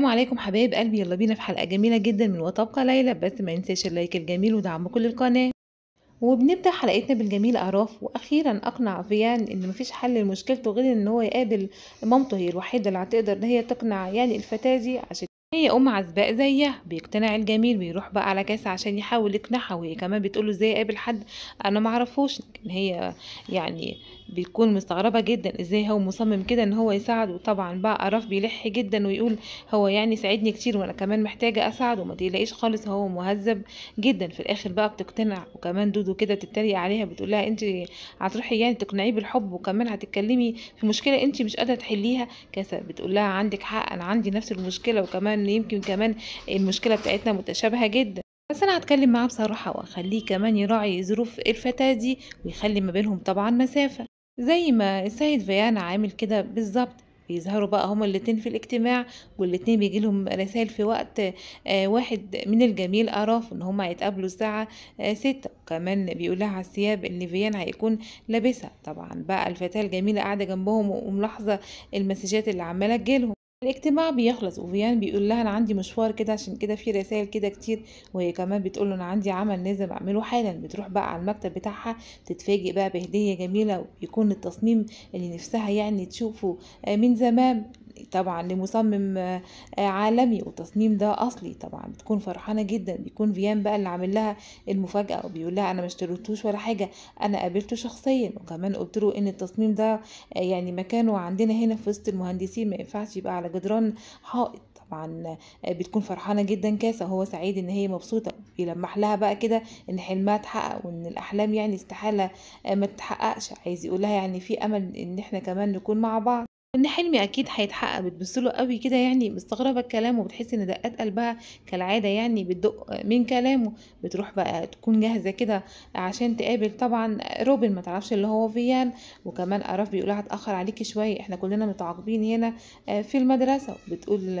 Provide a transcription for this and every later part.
السلام عليكم حبايب قلبي يلا بينا في حلقه جميله جدا من وطبقه ليلى بس ما ينساش اللايك الجميل ودعم كل القناه وبنبدا حلقتنا بالجميل اراف واخيرا اقنع فيان ان مفيش حل لمشكلته غير ان هو يقابل مامته هي الوحيده اللي هتقدر ان هي تقنع يعني الفتاه دي عشان هي ام عزباء زيها بيقتنع الجميل بيروح بقى على كاس عشان يحاول يقنعها وهي كمان بتقوله ازاي اقابل حد انا معرفوش لكن هي يعني بتكون مستغربة جدا ازاي هو مصمم كده ان هو يساعد وطبعا بقى قرف بيلح جدا ويقول هو يعني ساعدني كتير وانا كمان محتاجة اساعده وما تقلقيش خالص هو مهذب جدا في الاخر بقى بتقتنع وكمان دودو كده بتتريق عليها بتقولها انت هتروحي يعني تقنعيه بالحب وكمان هتتكلمي في مشكلة انت مش قادرة تحليها بتقول بتقولها عندك حق انا عندي نفس المشكلة وكمان ان يمكن كمان المشكله بتاعتنا متشابهه جدا بس انا هتكلم معاه بصراحه واخليه كمان يراعي ظروف الفتاه دي ويخلي ما بينهم طبعا مسافه زي ما السيد فيان عامل كده بالظبط بيظهروا بقى هما الاتنين في الاجتماع والاتنين بيجيلهم رسائل في وقت آه، واحد من الجميل أراف ان هما هيتقابلوا الساعة آه، ستة وكمان بيقولها على الثياب اللي فيان هيكون لابسها طبعا بقى الفتاة الجميلة قاعدة جنبهم وملاحظة المسجات اللي عمالة تجيلهم الاجتماع بيخلص وفيان بيقول لها انا عندي مشوار كده عشان كده في رسائل كده كتير وهي كمان بتقول له انا عندي عمل لازم اعمله حالا بتروح بقى على المكتب بتاعها تتفاجئ بقى بهديه جميله ويكون التصميم اللي نفسها يعني تشوفه آه، من زمان طبعا لمصمم آه، عالمي والتصميم ده اصلي طبعا بتكون فرحانه جدا بيكون فيان بقى اللي عامل لها المفاجاه وبيقول لها انا ما اشتريتوش ولا حاجه انا قابلته شخصيا وكمان قلت له ان التصميم ده آه، يعني مكانه عندنا هنا في وسط المهندسين ما ينفعش يبقى على جدران حائط طبعا آه، بتكون فرحانة جدا كاسة وهو سعيد ان هي مبسوطة بيلمح لها بقى كده ان حلمها اتحقق وان الاحلام يعني استحالة ما تتحققش عايز يقول لها يعني في امل ان احنا كمان نكون مع بعض ان حلمي اكيد هيتحقق بتبصله قوي كده يعني مستغربه كلامه بتحس ان دقات قلبها كالعاده يعني بتدق من كلامه بتروح بقى تكون جاهزه كده عشان تقابل طبعا روبن ما تعرفش اللي هو فيان وكمان اراف بيقولها هتاخر عليكي شويه احنا كلنا متعاقبين هنا آه، في المدرسه بتقول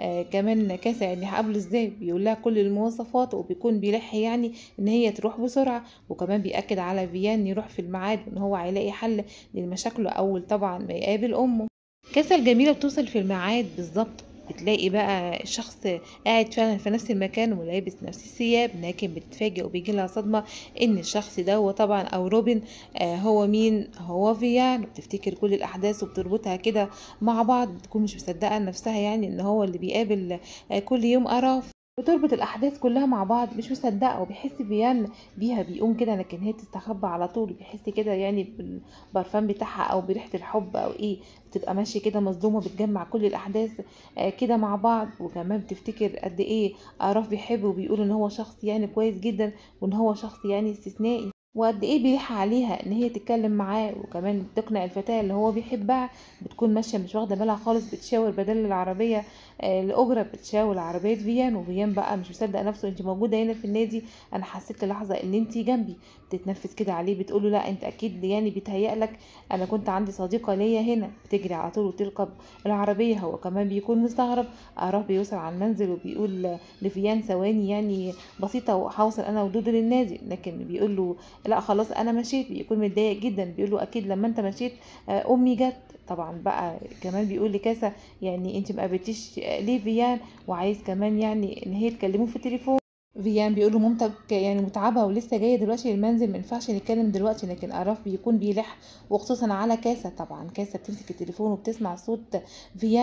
آه، كمان كاسع يعني هقابله ازاي بيقول لها كل المواصفات وبيكون بيلح يعني ان هي تروح بسرعه وكمان بياكد على فيان يروح في الميعاد وان هو هيلاقي حل لمشاكله اول طبعا ما يقابل امه كاسه الجميلة بتوصل في الميعاد بالظبط بتلاقي بقى شخص قاعد فعلا في نفس المكان ولابس نفس الثياب لكن بتتفاجئ وبيجي لها صدمة ان الشخص ده هو طبعا او روبن آه هو مين هو فيان بتفتكر كل الاحداث وبتربطها كده مع بعض بتكون مش مصدقة نفسها يعني ان هو اللي بيقابل آه كل يوم قرف بتربط الاحداث كلها مع بعض مش مصدقه وبيحس بيان بيها بيقوم كده لكن هي تستخبى على طول بيحس كده يعني بالبرفان بتاعها او بريحه الحب او ايه بتبقى ماشيه كده مصدومه بتجمع كل الاحداث آه، كده مع بعض وكمان بتفتكر قد ايه اعرف بيحب وبيقول ان هو شخص يعني كويس جدا وان هو شخص يعني استثنائي وقد ايه بيلح عليها ان هي تتكلم معاه وكمان تقنع الفتاه اللي هو بيحبها بتكون ماشيه مش واخده بالها خالص بتشاور بدل العربيه آه، الاجره بتشاور عربيه فيان وفيان بقى مش مصدق نفسه انت موجوده هنا في النادي انا حسيت لحظه ان انت جنبي بتتنفس كده عليه بتقول له لا انت اكيد يعني بيتهيأ لك انا كنت عندي صديقه ليا هنا بتجري على طول وتركب العربيه هو كمان بيكون مستغرب اراه بيوصل على المنزل وبيقول لفيان ثواني يعني بسيطه وهوصل انا ودود للنادي لكن بيقول له لا خلاص انا مشيت بيكون متضايق جدا بيقول له اكيد لما انت مشيت آه، امي جت طبعا بقى كمان بيقول لكاسة يعني انت ما قابلتيش آه، ليه فيان وعايز كمان يعني ان هي تكلمه في التليفون فيان بيقول له مامتك يعني متعبه ولسه جايه دلوقتي المنزل ما ينفعش نتكلم دلوقتي لكن اراف بيكون بيلح وخصوصا على كاسه طبعا كاسه بتمسك التليفون وبتسمع صوت فيان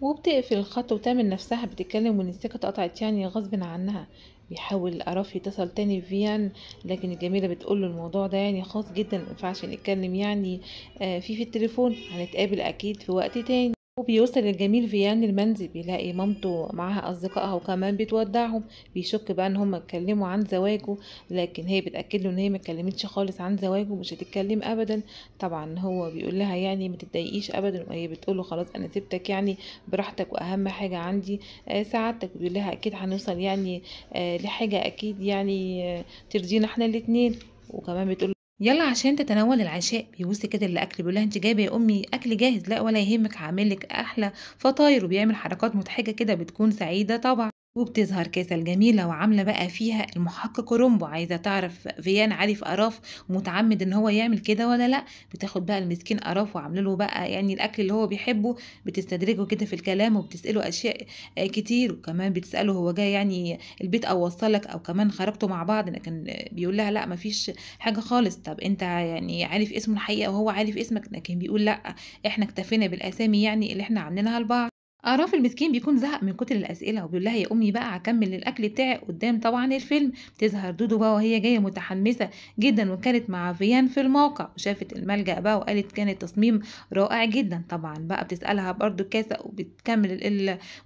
وبتقفل الخط وتعمل نفسها بتتكلم وان السكه اتقطعت يعني غصب عنها بيحاول قرف يتصل تاني فيان لكن الجميلة بتقول له الموضوع ده يعني خاص جدا مينفعش نتكلم يعني آه فيه في التليفون هنتقابل أكيد في وقت تاني وبيوصل الجميل فيان المنزل بيلاقي مامته معاها أصدقائها وكمان بتودعهم بيشك بقى إن هما اتكلموا عن زواجه لكن هي بتأكد له إن هي متكلمتش خالص عن زواجه مش هتتكلم أبدا طبعا هو بيقول لها يعني متضايقيش أبدا وهي بتقول له خلاص أنا سبتك يعني براحتك وأهم حاجة عندي آه، سعادتك بيقول لها أكيد هنوصل يعني آه، لحاجة أكيد يعني آه، ترضينا احنا الاتنين وكمان بتقول يلا عشان تتناول العشاء بيبص كده للاكل بيقول لها انت جايبه يا امي اكل جاهز لا ولا يهمك هعمل لك احلى فطاير وبيعمل حركات مضحكه كده بتكون سعيده طبعا وبتظهر كاسة الجميلة وعاملة بقى فيها المحقق كرومبو عايزة تعرف فيان علي في قراف ومتعمد ان هو يعمل كده ولا لا بتاخد بقى المسكين قراف وعامله له بقى يعني الاكل اللي هو بيحبه بتستدرجه كده في الكلام وبتسأله اشياء آه، كتير وكمان بتسأله هو جاي يعني البيت او وصلك او كمان خرجتوا مع بعض لكن بيقول لها لا مفيش حاجة خالص طب انت يعني عارف اسمه الحقيقة وهو عارف اسمك لكن بيقول لا احنا اكتفينا بالاسامي يعني اللي احنا عاملينها لبعض أعراف المسكين بيكون زهق من كتر الأسئلة وبيقول لها يا أمي بقى هكمل الأكل بتاعي قدام طبعا الفيلم تظهر دودو بقى وهي جاية متحمسة جدا وكانت مع فيان في الموقع وشافت الملجأ بقى وقالت كان التصميم رائع جدا طبعا بقى بتسألها برضو كاسة وبتكمل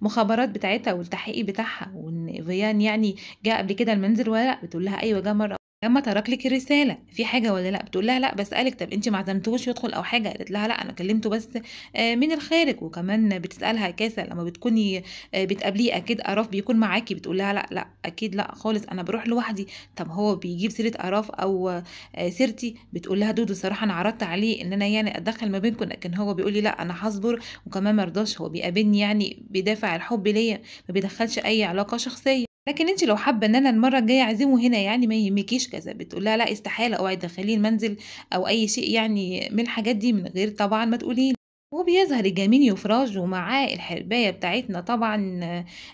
المخابرات بتاعتها والتحقيق بتاعها وإن فيان يعني جاء قبل كده المنزل ولا لأ بتقول لها أيوة جه مرة لما ترك لك الرساله في حاجه ولا لا بتقول لها لا بسالك طب انت ما عزمتوش يدخل او حاجه قالت لها لا انا كلمته بس آه، من الخارج وكمان بتسالها كاسه لما بتكوني آه، بتقابليه اكيد قراف بيكون معاكي بتقول لها لا لا اكيد لا خالص انا بروح لوحدي طب هو بيجيب سيره قراف او آه، سيرتي بتقول لها دودو الصراحه انا عرضت عليه ان انا يعني اتدخل ما بينكم لكن هو بيقول لي لا انا هصبر وكمان مرضاش هو بيقابلني يعني بدافع الحب ليا ما بيدخلش اي علاقه شخصيه لكن أنتِ لو حابة إن أنا المرّة الجاية أعزمه هنا يعني ما يهمكيش كذا، بتقول لها: "لأ استحالة، أوعي تدخّليه المنزل أو أي شيء يعني من الحاجات دي من غير طبعًا ما تقولي وبيظهر الجميل يفراج ومعاه الحرباية بتاعتنا طبعًا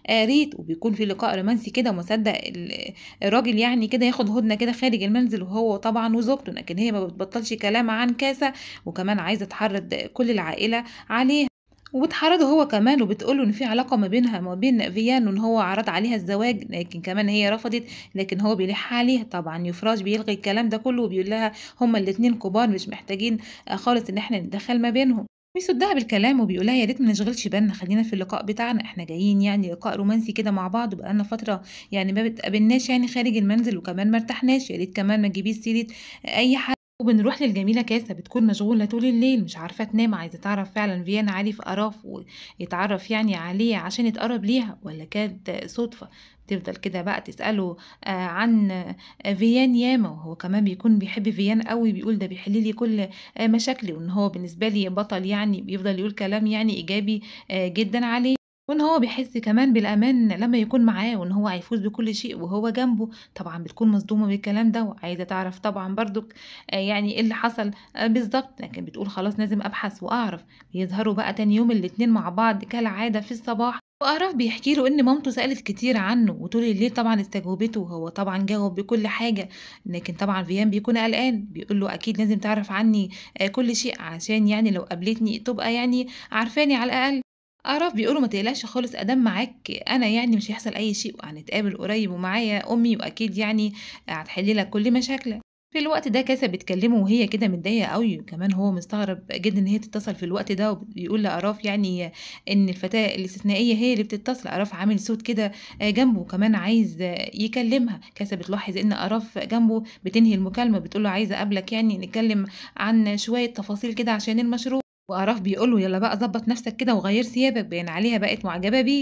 قريت آه، وبيكون في لقاء رومانسي كده مصدق الراجل يعني كده ياخد هُدنة كده خارج المنزل وهو طبعًا وزوجته، لكن هي ما بتبطّلش كلام عن كاسة، وكمان عايزة تحرّض كل العائلة عليها. وبتحرضه هو كمان وبتقوله ان في علاقه ما بينها وما بين فيان وان هو عرض عليها الزواج لكن كمان هي رفضت لكن هو بيلح عليها طبعا يفراج بيلغي الكلام ده كله وبيقول لها هما الاتنين كبار مش محتاجين آه، خالص ان احنا نتدخل ما بينهم بيصدها بالكلام وبيقولها يا ريت ما نشغلش بالنا خلينا في اللقاء بتاعنا احنا جايين يعني لقاء رومانسي كده مع بعض بقالنا فتره يعني ما بتقابلناش يعني خارج المنزل وكمان ما ارتحناش يا ريت كمان ما تجيبيش سيره اي حد وبنروح للجميلة كاسة بتكون مشغولة طول الليل مش عارفة تنام عايزة تعرف فعلا فيانا علي في قراف ويتعرف يعني عليه عشان يتقرب ليها ولا كانت صدفة تفضل كده بقى تسأله آه عن آه فيان ياما وهو كمان بيكون بيحب فيان قوي بيقول ده بيحل لي كل آه مشاكلي وان هو بالنسبة لي بطل يعني بيفضل يقول كلام يعني إيجابي آه، جدا عليه وإن هو بيحس كمان بالأمان لمّا يكون معاه، وإن هو هيفوز بكل شيء وهو جنبه، طبعًا بتكون مصدومة بالكلام ده، وعايزة تعرف طبعًا برضك آه، يعني إيه اللي حصل آه، بالظبط لكن بتقول خلاص لازم أبحث وأعرف، بيظهروا بقى تاني يوم الاتنين مع بعض كالعادة في الصباح، وأعرف بيحكي له إن مامته سألت كتير عنه، وطول الليل طبعًا استجوبته، وهو طبعًا جاوب بكل حاجة، لكن طبعًا فيان بيكون قلقان، بيقول له أكيد لازم تعرف عني آه، كل شيء، عشان يعني لو قابلتني تبقى يعني عارفاني على الأقل. اعرف آه، بيقولوا ما تقلقش خالص ادام معاك انا يعني مش هيحصل اي شيء وهنتقابل قريب ومعايا امي واكيد يعني هتحلي لك كل مشاكلك في الوقت ده كاسة بتكلمه وهي كده متضايقة قوي وكمان هو مستغرب جدا ان هي تتصل في الوقت ده وبيقول لأراف يعني ان الفتاة الاستثنائية هي اللي بتتصل أراف عامل صوت كده آه، جنبه وكمان عايز يكلمها كاسة بتلاحظ ان أراف جنبه بتنهي المكالمة بتقول له عايزة اقابلك يعني نتكلم عن شوية تفاصيل كده عشان المشروع وقراف بيقوله يلا بقى ظبط نفسك كده وغير ثيابك باين عليها بقت معجبة بيك